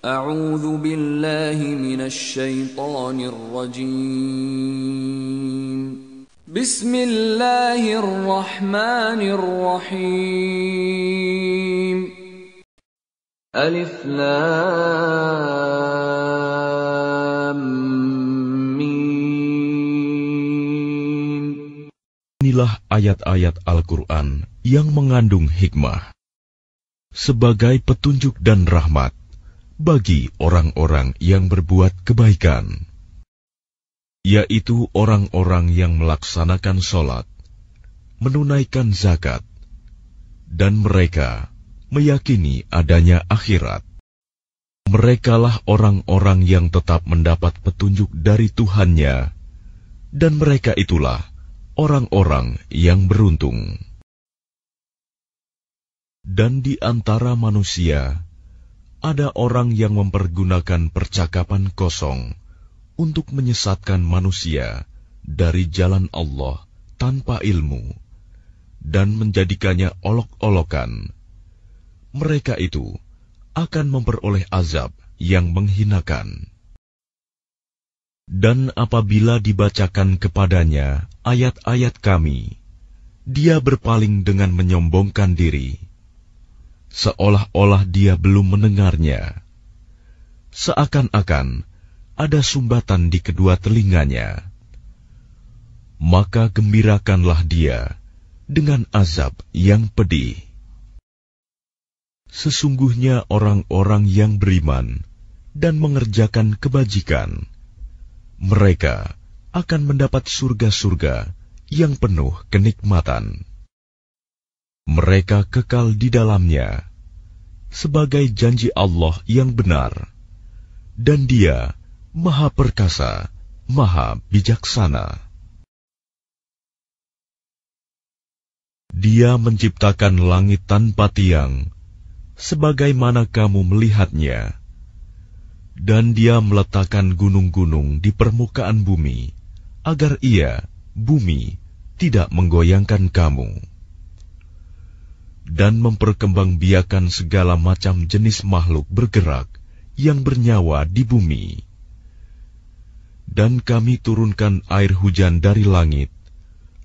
أعوذ بالله من الشيطان الرجيم بسم الله الرحمن الرحيم ألف لام ميم Inilah ayat-ayat Al-Quran yang mengandung hikmah sebagai petunjuk dan rahmat bagi orang-orang yang berbuat kebaikan, yaitu orang-orang yang melaksanakan sholat, menunaikan zakat, dan mereka meyakini adanya akhirat. Merekalah orang-orang yang tetap mendapat petunjuk dari Tuhannya, dan mereka itulah orang-orang yang beruntung. Dan di antara manusia, ada orang yang mempergunakan percakapan kosong untuk menyesatkan manusia dari jalan Allah tanpa ilmu dan menjadikannya olok-olokan. Mereka itu akan memperoleh azab yang menghinakan. Dan apabila dibacakan kepadanya ayat-ayat Kami, dia berpaling dengan menyombongkan diri seolah-olah dia belum mendengarnya. Seakan-akan ada sumbatan di kedua telinganya. Maka gembirakanlah dia dengan azab yang pedih. Sesungguhnya orang-orang yang beriman dan mengerjakan kebajikan, mereka akan mendapat surga-surga yang penuh kenikmatan mereka kekal di dalamnya sebagai janji Allah yang benar, dan Dia Maha Perkasa, Maha Bijaksana. Dia menciptakan langit tanpa tiang, sebagaimana kamu melihatnya, dan Dia meletakkan gunung-gunung di permukaan bumi agar Ia, bumi, tidak menggoyangkan kamu dan memperkembangbiakan segala macam jenis makhluk bergerak yang bernyawa di bumi. Dan kami turunkan air hujan dari langit,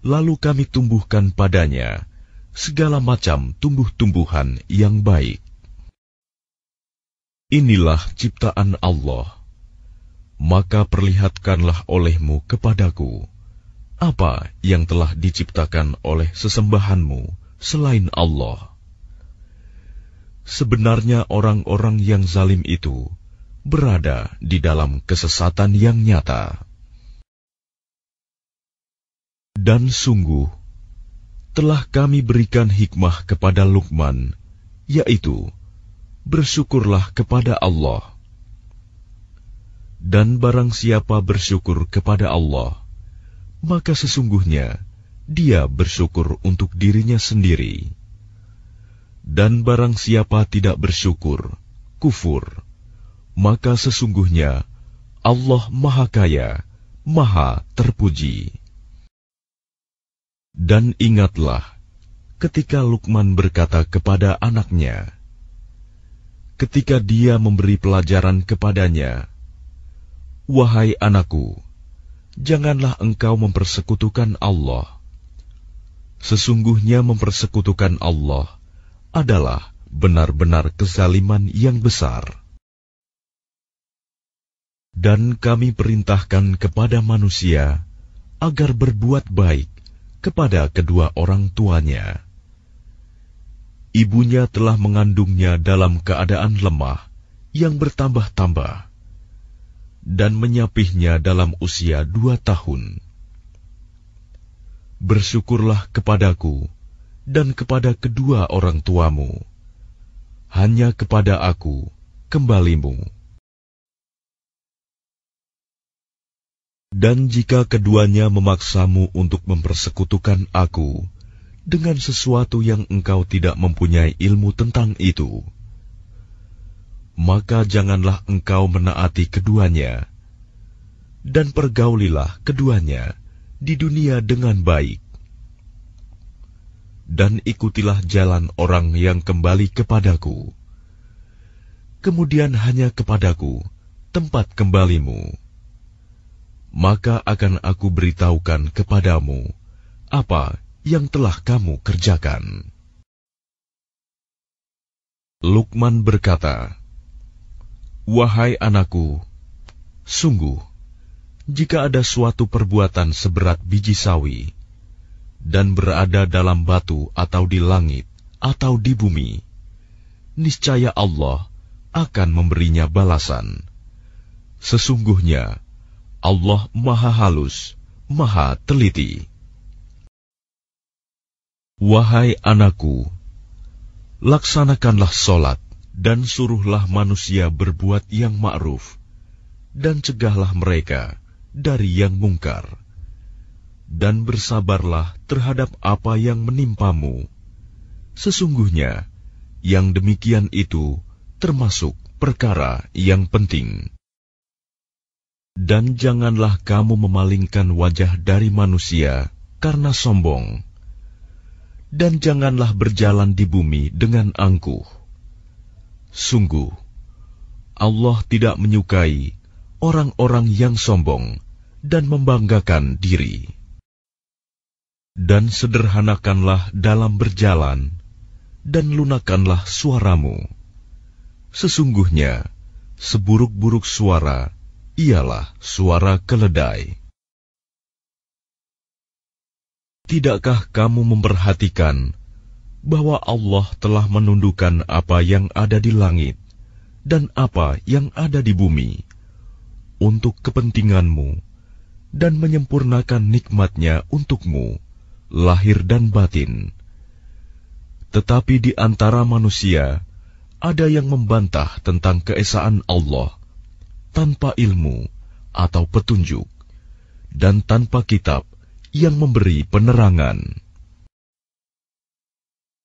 lalu kami tumbuhkan padanya segala macam tumbuh-tumbuhan yang baik. Inilah ciptaan Allah. Maka perlihatkanlah olehmu kepadaku apa yang telah diciptakan oleh sesembahanmu selain Allah. Sebenarnya orang-orang yang zalim itu berada di dalam kesesatan yang nyata. Dan sungguh, telah kami berikan hikmah kepada Lukman, yaitu bersyukurlah kepada Allah. Dan barang siapa bersyukur kepada Allah, maka sesungguhnya dia bersyukur untuk dirinya sendiri. Dan barang siapa tidak bersyukur, kufur, maka sesungguhnya Allah Maha Kaya, Maha Terpuji. Dan ingatlah ketika Lukman berkata kepada anaknya, ketika dia memberi pelajaran kepadanya, "Wahai anakku, janganlah engkau mempersekutukan Allah." sesungguhnya mempersekutukan Allah adalah benar-benar kezaliman yang besar. Dan kami perintahkan kepada manusia agar berbuat baik kepada kedua orang tuanya. Ibunya telah mengandungnya dalam keadaan lemah yang bertambah-tambah dan menyapihnya dalam usia dua tahun bersyukurlah kepadaku dan kepada kedua orang tuamu. Hanya kepada aku kembalimu. Dan jika keduanya memaksamu untuk mempersekutukan aku dengan sesuatu yang engkau tidak mempunyai ilmu tentang itu, maka janganlah engkau menaati keduanya, dan pergaulilah keduanya di dunia dengan baik. Dan ikutilah jalan orang yang kembali kepadaku. Kemudian hanya kepadaku tempat kembalimu. Maka akan aku beritahukan kepadamu apa yang telah kamu kerjakan. Lukman berkata, Wahai anakku, sungguh jika ada suatu perbuatan seberat biji sawi dan berada dalam batu atau di langit atau di bumi, niscaya Allah akan memberinya balasan. Sesungguhnya Allah Maha Halus, Maha Teliti. Wahai anakku, laksanakanlah solat dan suruhlah manusia berbuat yang ma'ruf, dan cegahlah mereka dari yang mungkar, dan bersabarlah terhadap apa yang menimpamu. Sesungguhnya, yang demikian itu termasuk perkara yang penting. Dan janganlah kamu memalingkan wajah dari manusia karena sombong, dan janganlah berjalan di bumi dengan angkuh. Sungguh, Allah tidak menyukai orang-orang yang sombong dan membanggakan diri. Dan sederhanakanlah dalam berjalan, dan lunakanlah suaramu. Sesungguhnya, seburuk-buruk suara ialah suara keledai. Tidakkah kamu memperhatikan bahwa Allah telah menundukkan apa yang ada di langit dan apa yang ada di bumi untuk kepentinganmu? dan menyempurnakan nikmatnya untukmu, lahir dan batin. Tetapi di antara manusia, ada yang membantah tentang keesaan Allah tanpa ilmu atau petunjuk, dan tanpa kitab yang memberi penerangan.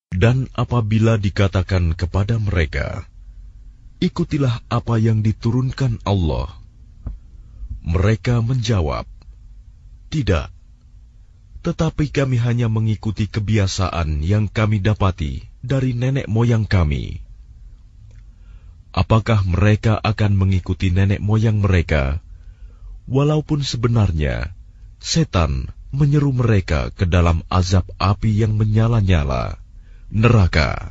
Dan apabila dikatakan kepada mereka, "Ikutilah apa yang diturunkan Allah," mereka menjawab, tidak, tetapi kami hanya mengikuti kebiasaan yang kami dapati dari nenek moyang kami. Apakah mereka akan mengikuti nenek moyang mereka, walaupun sebenarnya setan menyeru mereka ke dalam azab api yang menyala-nyala, neraka?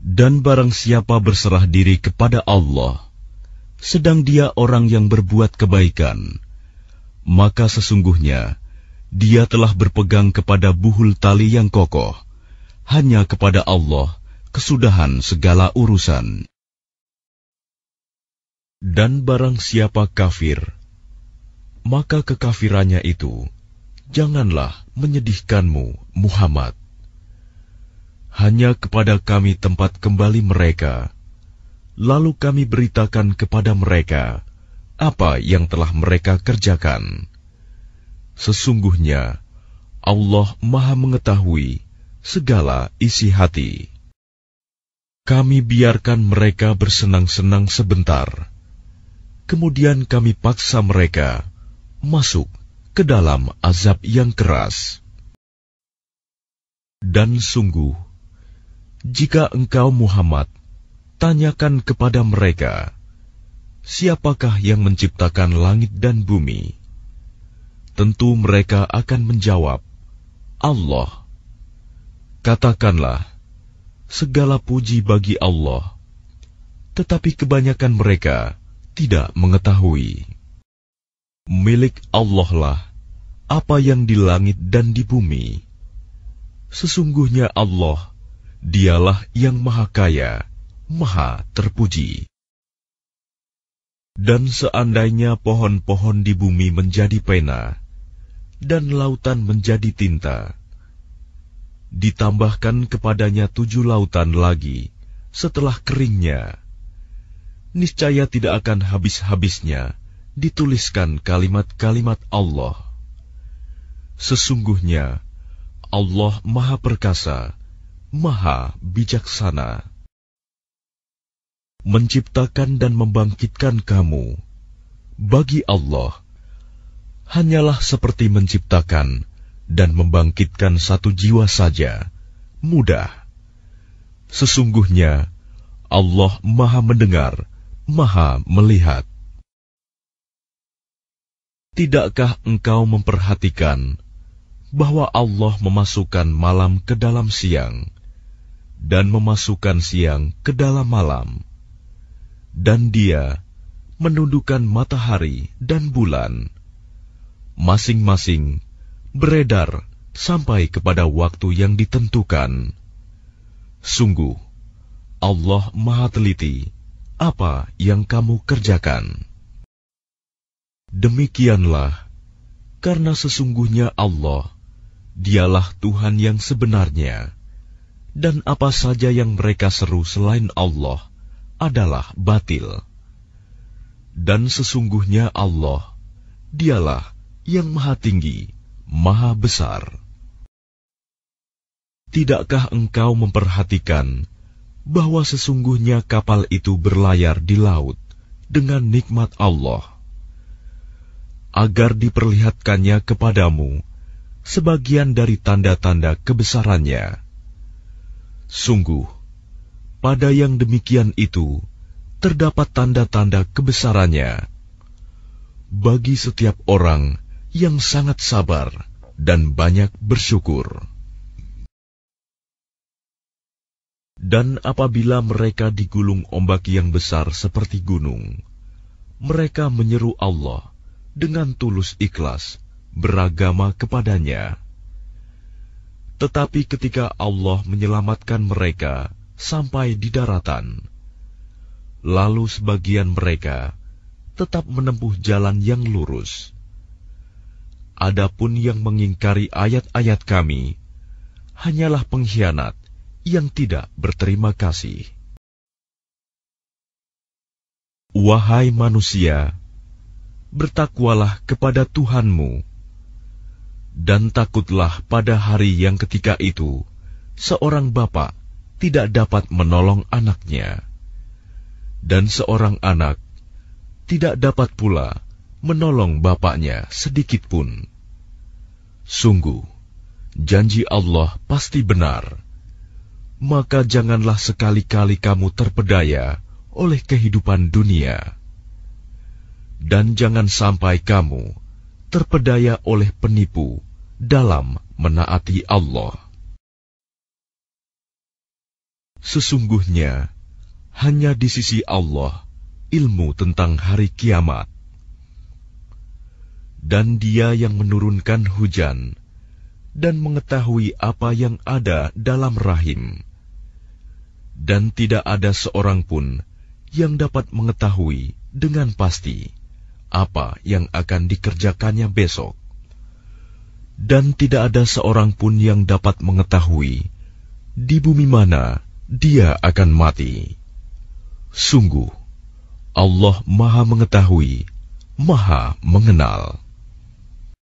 Dan barang siapa berserah diri kepada Allah, sedang dia orang yang berbuat kebaikan maka sesungguhnya dia telah berpegang kepada buhul tali yang kokoh. Hanya kepada Allah kesudahan segala urusan. Dan barang siapa kafir, maka kekafirannya itu janganlah menyedihkanmu, Muhammad. Hanya kepada kami tempat kembali mereka, lalu kami beritakan kepada mereka apa yang telah mereka kerjakan. Sesungguhnya Allah Maha Mengetahui segala isi hati. Kami biarkan mereka bersenang-senang sebentar, kemudian kami paksa mereka masuk ke dalam azab yang keras. Dan sungguh, jika engkau Muhammad, tanyakan kepada mereka Siapakah yang menciptakan langit dan bumi? Tentu mereka akan menjawab, Allah. Katakanlah, segala puji bagi Allah. Tetapi kebanyakan mereka tidak mengetahui. Milik Allah lah apa yang di langit dan di bumi. Sesungguhnya Allah, dialah yang maha kaya, maha terpuji. Dan seandainya pohon-pohon di bumi menjadi pena, dan lautan menjadi tinta, ditambahkan kepadanya tujuh lautan lagi setelah keringnya, niscaya tidak akan habis-habisnya dituliskan kalimat-kalimat Allah. Sesungguhnya Allah Maha Perkasa, Maha Bijaksana menciptakan dan membangkitkan kamu. Bagi Allah, hanyalah seperti menciptakan dan membangkitkan satu jiwa saja, mudah. Sesungguhnya, Allah maha mendengar, maha melihat. Tidakkah engkau memperhatikan bahwa Allah memasukkan malam ke dalam siang dan memasukkan siang ke dalam malam? dan dia menundukkan matahari dan bulan, masing-masing beredar sampai kepada waktu yang ditentukan. Sungguh, Allah Maha Teliti apa yang kamu kerjakan. Demikianlah, karena sesungguhnya Allah, dialah Tuhan yang sebenarnya, dan apa saja yang mereka seru selain Allah, adalah batil. Dan sesungguhnya Allah, dialah yang maha tinggi, maha besar. Tidakkah engkau memperhatikan bahwa sesungguhnya kapal itu berlayar di laut dengan nikmat Allah, agar diperlihatkannya kepadamu sebagian dari tanda-tanda kebesarannya? Sungguh, pada yang demikian itu terdapat tanda-tanda kebesarannya bagi setiap orang yang sangat sabar dan banyak bersyukur. Dan apabila mereka digulung ombak yang besar seperti gunung, mereka menyeru Allah dengan tulus ikhlas, beragama kepadanya. Tetapi ketika Allah menyelamatkan mereka sampai di daratan. Lalu sebagian mereka tetap menempuh jalan yang lurus. Adapun yang mengingkari ayat-ayat kami, hanyalah pengkhianat yang tidak berterima kasih. Wahai manusia, bertakwalah kepada Tuhanmu, dan takutlah pada hari yang ketika itu seorang bapak tidak dapat menolong anaknya, dan seorang anak tidak dapat pula menolong bapaknya sedikit pun. Sungguh, janji Allah pasti benar. Maka janganlah sekali-kali kamu terpedaya oleh kehidupan dunia. Dan jangan sampai kamu terpedaya oleh penipu dalam menaati Allah. Sesungguhnya, hanya di sisi Allah ilmu tentang hari kiamat. Dan dia yang menurunkan hujan dan mengetahui apa yang ada dalam rahim. Dan tidak ada seorang pun yang dapat mengetahui dengan pasti apa yang akan dikerjakannya besok. Dan tidak ada seorang pun yang dapat mengetahui di bumi mana dia akan mati. Sungguh, Allah Maha Mengetahui, Maha Mengenal.